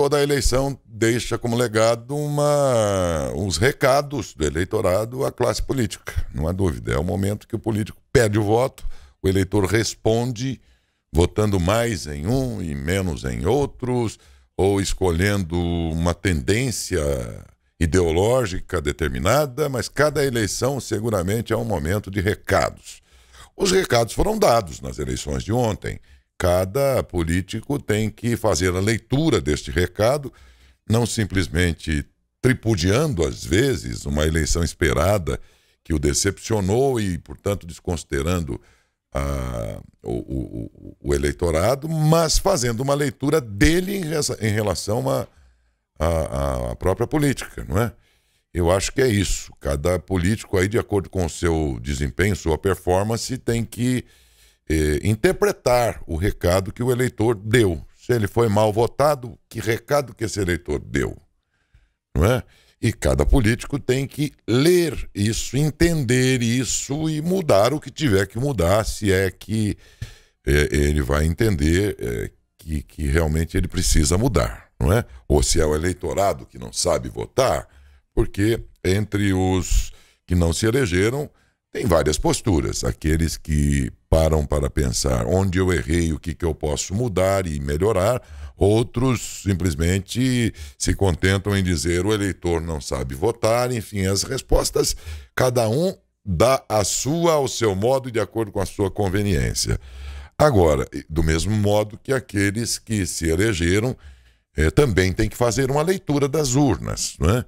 toda eleição deixa como legado uma, uns recados do eleitorado à classe política, não há dúvida. É o momento que o político pede o voto, o eleitor responde votando mais em um e menos em outros, ou escolhendo uma tendência ideológica determinada, mas cada eleição seguramente é um momento de recados. Os recados foram dados nas eleições de ontem cada político tem que fazer a leitura deste recado, não simplesmente tripudiando, às vezes, uma eleição esperada que o decepcionou e, portanto, desconsiderando a, ah, o, o, o, eleitorado, mas fazendo uma leitura dele em, em relação à própria política, não é? Eu acho que é isso. Cada político aí, de acordo com o seu desempenho, sua performance, tem que eh, interpretar o recado que o eleitor deu. Se ele foi mal votado, que recado que esse eleitor deu? Não é? E cada político tem que ler isso, entender isso e mudar o que tiver que mudar, se é que eh, ele vai entender eh, que, que realmente ele precisa mudar, não é? Ou se é o eleitorado que não sabe votar, porque entre os que não se elegeram, tem várias posturas. Aqueles que param para pensar onde eu errei, o que, que eu posso mudar e melhorar. Outros simplesmente se contentam em dizer o eleitor não sabe votar, enfim, as respostas, cada um dá a sua ao seu modo de acordo com a sua conveniência. Agora, do mesmo modo que aqueles que se elegeram eh, também têm que fazer uma leitura das urnas, não é?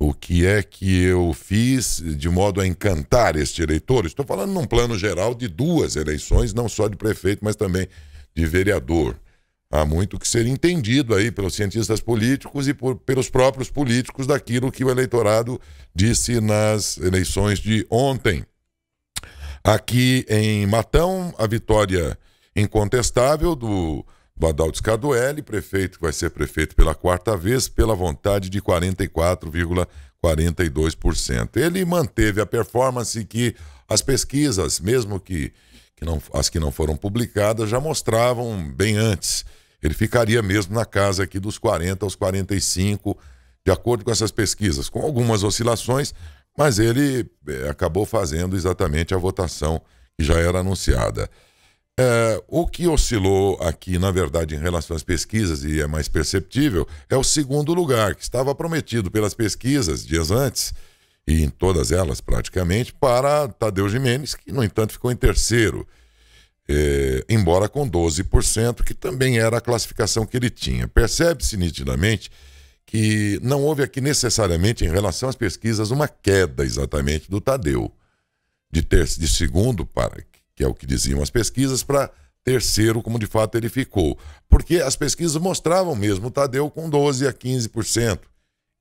o que é que eu fiz de modo a encantar este eleitor? Estou falando num plano geral de duas eleições, não só de prefeito, mas também de vereador. Há muito que ser entendido aí pelos cientistas políticos e por, pelos próprios políticos daquilo que o eleitorado disse nas eleições de ontem. Aqui em Matão, a vitória incontestável do Badal Scaduelli, prefeito que vai ser prefeito pela quarta vez, pela vontade de 44,42%. Ele manteve a performance que as pesquisas, mesmo que, que não, as que não foram publicadas, já mostravam bem antes. Ele ficaria mesmo na casa aqui dos 40 aos 45, de acordo com essas pesquisas, com algumas oscilações, mas ele eh, acabou fazendo exatamente a votação que já era anunciada. É, o que oscilou aqui, na verdade, em relação às pesquisas, e é mais perceptível, é o segundo lugar, que estava prometido pelas pesquisas dias antes, e em todas elas praticamente, para Tadeu Jimenez, que, no entanto, ficou em terceiro. É, embora com 12%, que também era a classificação que ele tinha. Percebe-se nitidamente que não houve aqui necessariamente, em relação às pesquisas, uma queda exatamente do Tadeu, de, ter, de segundo para que é o que diziam as pesquisas, para terceiro, como de fato ele ficou. Porque as pesquisas mostravam mesmo o Tadeu com 12% a 15%.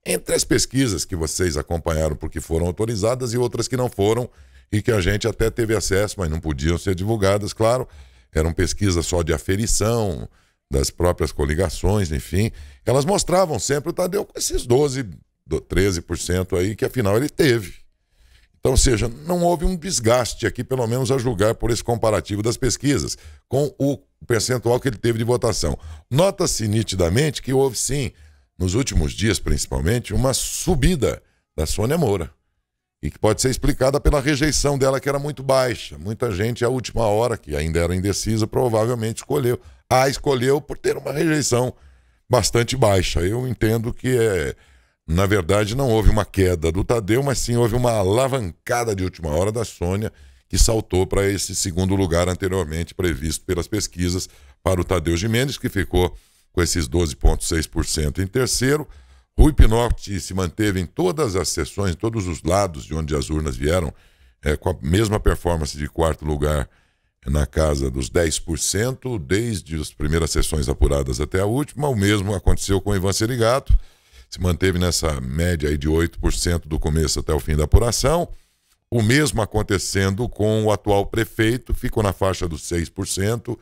Entre as pesquisas que vocês acompanharam porque foram autorizadas e outras que não foram, e que a gente até teve acesso, mas não podiam ser divulgadas, claro, eram pesquisas só de aferição, das próprias coligações, enfim, elas mostravam sempre o Tadeu com esses 12, 13% aí que afinal ele teve. Então, ou seja, não houve um desgaste aqui, pelo menos a julgar por esse comparativo das pesquisas, com o percentual que ele teve de votação. Nota-se nitidamente que houve sim, nos últimos dias principalmente, uma subida da Sônia Moura. E que pode ser explicada pela rejeição dela, que era muito baixa. Muita gente, à última hora, que ainda era indecisa, provavelmente escolheu. A escolheu por ter uma rejeição bastante baixa. Eu entendo que é na verdade, não houve uma queda do Tadeu, mas sim houve uma alavancada de última hora da Sônia, que saltou para esse segundo lugar anteriormente previsto pelas pesquisas para o Tadeu Jimenez, que ficou com esses 12,6% em terceiro. Rui Pinotti se manteve em todas as sessões, em todos os lados de onde as urnas vieram, é, com a mesma performance de quarto lugar na casa dos 10%, desde as primeiras sessões apuradas até a última. O mesmo aconteceu com Ivan Serigato se manteve nessa média aí de 8% do começo até o fim da apuração. O mesmo acontecendo com o atual prefeito, ficou na faixa dos 6%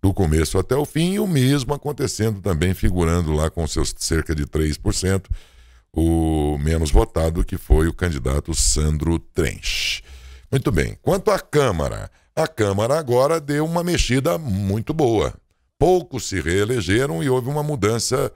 do começo até o fim, e o mesmo acontecendo também, figurando lá com seus cerca de 3%, o menos votado, que foi o candidato Sandro Trench. Muito bem. Quanto à Câmara, a Câmara agora deu uma mexida muito boa. Poucos se reelegeram e houve uma mudança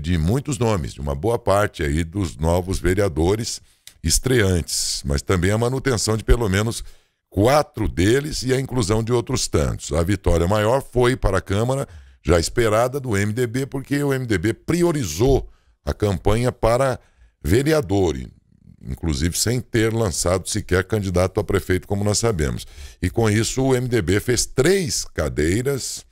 de muitos nomes, de uma boa parte aí dos novos vereadores estreantes, mas também a manutenção de pelo menos quatro deles e a inclusão de outros tantos. A vitória maior foi para a Câmara, já esperada, do MDB, porque o MDB priorizou a campanha para vereador, inclusive sem ter lançado sequer candidato a prefeito, como nós sabemos. E com isso o MDB fez três cadeiras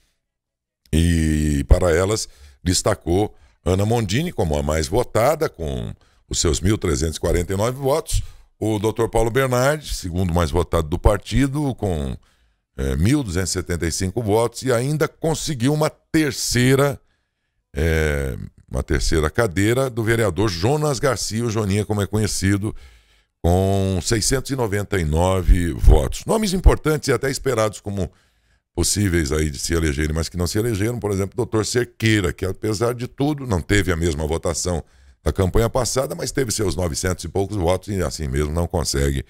e para elas destacou Ana Mondini como a mais votada, com os seus 1.349 votos. O doutor Paulo Bernardi, segundo mais votado do partido, com é, 1.275 votos e ainda conseguiu uma terceira é, uma terceira cadeira do vereador Jonas Garcia, o Joninha como é conhecido, com 699 votos. Nomes importantes e até esperados como possíveis aí de se elegerem, mas que não se elegeram, por exemplo, o doutor Cerqueira, que apesar de tudo não teve a mesma votação da campanha passada, mas teve seus 900 e poucos votos e assim mesmo não consegue.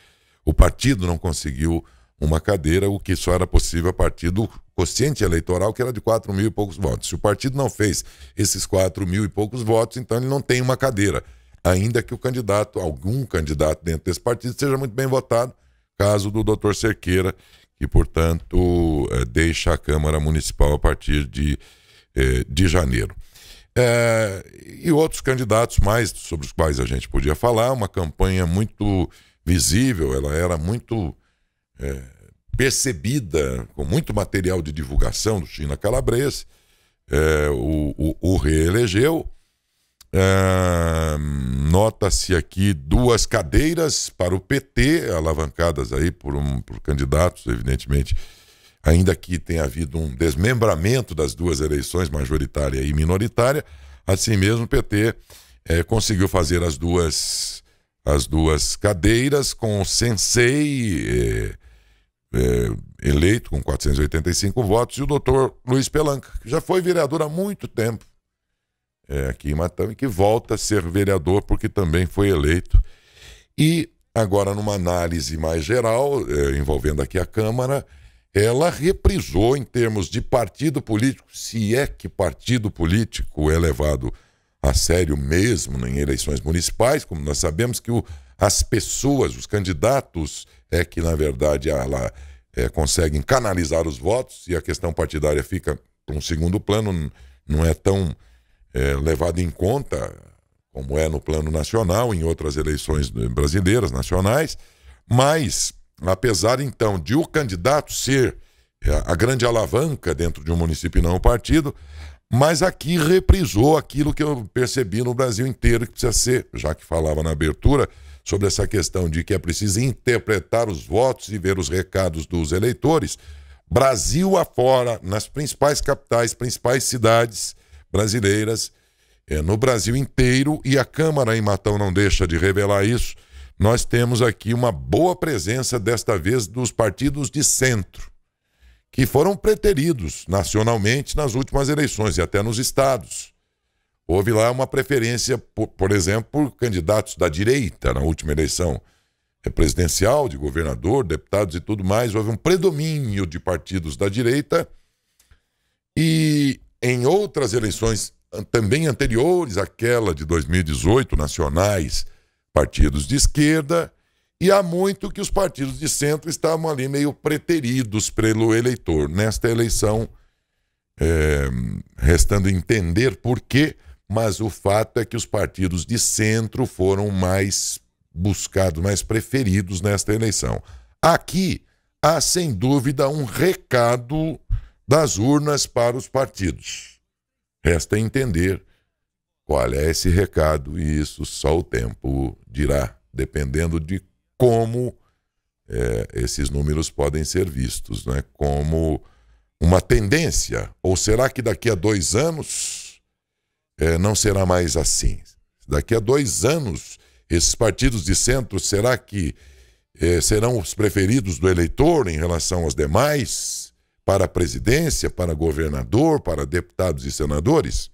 O partido não conseguiu uma cadeira, o que só era possível a partir do quociente eleitoral, que era de 4 mil e poucos votos. Se o partido não fez esses 4 mil e poucos votos, então ele não tem uma cadeira. Ainda que o candidato, algum candidato dentro desse partido, seja muito bem votado, caso do doutor Cerqueira, e, portanto, eh, deixa a Câmara Municipal a partir de, eh, de janeiro. É, e outros candidatos mais sobre os quais a gente podia falar, uma campanha muito visível, ela era muito é, percebida, com muito material de divulgação do China Calabrese, é, o, o, o reelegeu, Uh, Nota-se aqui duas cadeiras para o PT, alavancadas aí por, um, por candidatos, evidentemente, ainda que tenha havido um desmembramento das duas eleições, majoritária e minoritária, assim mesmo o PT é, eh, conseguiu fazer as duas, as duas cadeiras com o Sensei é, é, eleito com 485 votos e o doutor Luiz Pelanca, que já foi vereador há muito tempo é, aqui em Matão e que volta a ser vereador porque também foi eleito. E agora, numa análise mais geral, é, envolvendo aqui a Câmara, ela reprisou em termos de partido político, se é que partido político é levado a sério mesmo em eleições municipais, como nós sabemos que o, as pessoas, os candidatos, é que, na verdade, ela é, conseguem canalizar os votos e a questão partidária fica para um segundo plano, não é tão é, levado em conta, como é no plano nacional, em outras eleições eh, brasileiras, nacionais, mas, apesar então de o candidato ser eh, a grande alavanca dentro de um município e não um partido, mas aqui reprisou aquilo que eu percebi no Brasil inteiro que precisa ser, já que falava na abertura, sobre essa questão de que é preciso interpretar os votos e ver os recados dos eleitores. Brasil afora, nas principais capitais, principais cidades, brasileiras é, no Brasil inteiro e a Câmara em Matão não deixa de revelar isso. Nós temos aqui uma boa presença, desta vez, dos partidos de centro, que foram preteridos nacionalmente nas últimas eleições e até nos estados. Houve lá uma preferência, por, por exemplo, por candidatos da direita na última eleição é presidencial, de governador, deputados e tudo mais. Houve um predomínio de partidos da direita. E em outras eleições também anteriores àquela de 2018, nacionais, partidos de esquerda, e há muito que os partidos de centro estavam ali meio preteridos pelo eleitor. Nesta eleição, é, restando entender por quê, mas o fato é que os partidos de centro foram mais buscados, mais preferidos nesta eleição. Aqui há, sem dúvida, um recado das urnas para os partidos. Resta entender qual é esse recado e isso só o tempo dirá, dependendo de como é, esses números podem ser vistos, né? como uma tendência. Ou será que daqui a dois anos é, não será mais assim? Daqui a dois anos, esses partidos de centro, será que é, serão os preferidos do eleitor em relação aos demais? para a presidência, para governador, para deputados e senadores?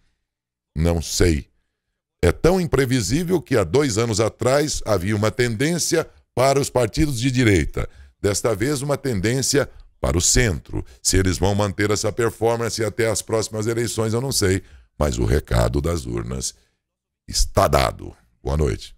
Não sei. É tão imprevisível que há dois anos atrás havia uma tendência para os partidos de direita, desta vez uma tendência para o centro. Se eles vão manter essa performance até as próximas eleições, eu não sei, mas o recado das urnas está dado. Boa noite.